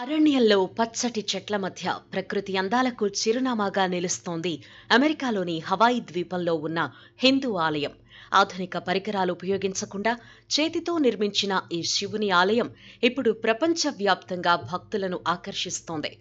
అరణ్యంలో పచ్చటి చెట్ల మధ్య ప్రకృతి అందాలకు చిరునామాగా నిలుస్తోంది అమెరికాలోని హవాయి ద్వీపంలో ఉన్న హిందూ ఆలయం ఆధునిక పరికరాలు ఉపయోగించకుండా చేతితో నిర్మించిన ఈ శివుని ఆలయం ఇప్పుడు ప్రపంచవ్యాప్తంగా భక్తులను ఆకర్షిస్తోంది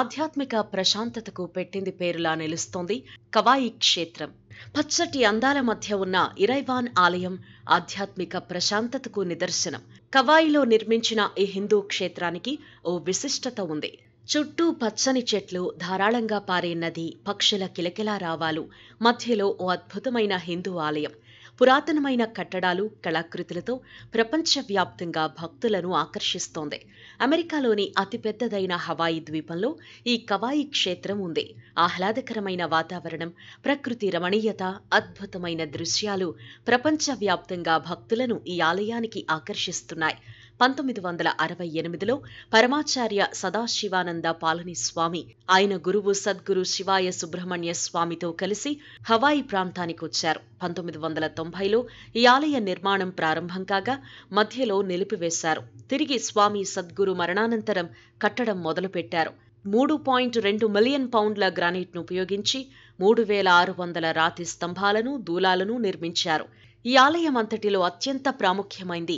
ఆధ్యాత్మిక ప్రశాంతతకు పెట్టింది పేరులా నిలుస్తోంది కవాయి క్షేత్రం పచ్చటి అందాల మధ్య ఉన్న ఇరైవాన్ ఆలయం ఆధ్యాత్మిక ప్రశాంతతకు నిదర్శనం కవాయిలో నిర్మించిన ఈ హిందూ క్షేత్రానికి ఓ విశిష్టత ఉంది చుట్టూ పచ్చని చెట్లు ధారాళంగా పారే నది పక్షుల కిలకిలా రావాలు మధ్యలో ఓ అద్భుతమైన హిందూ ఆలయం పురాతనమైన కట్టడాలు కళాకృతులతో ప్రపంచవ్యాప్తంగా భక్తులను ఆకర్షిస్తోంది అమెరికాలోని అతిపెద్దదైన హవాయి ద్వీపంలో ఈ కవాయి క్షేత్రం ఉంది ఆహ్లాదకరమైన వాతావరణం ప్రకృతి రమణీయత అద్భుతమైన దృశ్యాలు ప్రపంచవ్యాప్తంగా భక్తులను ఈ ఆలయానికి ఆకర్షిస్తున్నాయి పంతొమ్మిది వందల అరవై ఎనిమిదిలో పరమాచార్య సదాశివానంద పాలని స్వామి ఆయన గురువు సద్గురు శివాయ సుబ్రహ్మణ్య స్వామితో కలిసి హవాయి ప్రాంతానికి వచ్చారు పంతొమ్మిది వందల తొంభైలో ఈ ఆలయ నిర్మాణం ప్రారంభం కాగా మధ్యలో నిలిపివేశారు తిరిగి స్వామి సద్గురు మరణానంతరం కట్టడం మొదలుపెట్టారు మూడు పాయింట్ రెండు మిలియన్ పౌండ్ల గ్రానైట్ను ఉపయోగించి మూడు వేల ఆరు వందల రాతి స్తంభాలను దూలాలను నిర్మించారు ఈ ఆలయం అంతటిలో అత్యంత ప్రాముఖ్యమైంది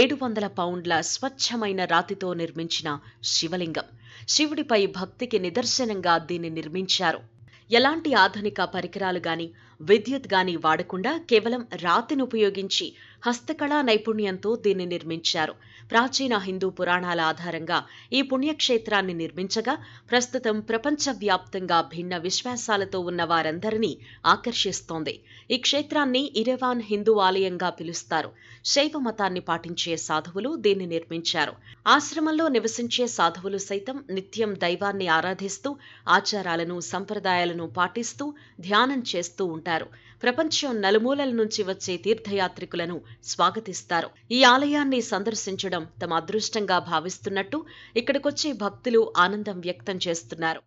ఏడు వందల పౌండ్ల స్వచ్ఛమైన రాతితో నిర్మించిన శివలింగం శివుడిపై భక్తికి నిదర్శనంగా దీన్ని నిర్మించారు ఎలాంటి ఆధునిక పరికరాలు గాని విద్యుత్ గాని వాడకుండా కేవలం రాతిని ఉపయోగించి హస్తకళా నైపుణ్యంతో దీన్ని నిర్మించారు ప్రాచీన హిందూ పురాణాల ఆధారంగా ఈ పుణ్యక్షేత్రాన్ని నిర్మించగా ప్రస్తుతం ప్రపంచవ్యాప్తంగా భిన్న విశ్వాసాలతో ఉన్న వారందరినీ ఆకర్షిస్తోంది ఈ క్షేత్రాన్ని ఇరేవాన్ హిందూ ఆలయంగా పిలుస్తారు శైవ మతాన్ని పాటించే సాధువులు దీన్ని నిర్మించారు ఆశ్రమంలో నివసించే సాధువులు సైతం నిత్యం దైవాన్ని ఆరాధిస్తూ ఆచారాలను సంప్రదాయాలను పాటిస్తూ ధ్యానం చేస్తూ ఉంటారు చేశారు ప్రపంచం నలుమూలల నుంచి వచ్చే తీర్థయాత్రికులను స్వాగతిస్తారు ఈ ఆలయాన్ని సందర్శించడం తమ అదృష్టంగా భావిస్తున్నట్టు ఇక్కడికొచ్చే భక్తులు ఆనందం వ్యక్తం చేస్తున్నారు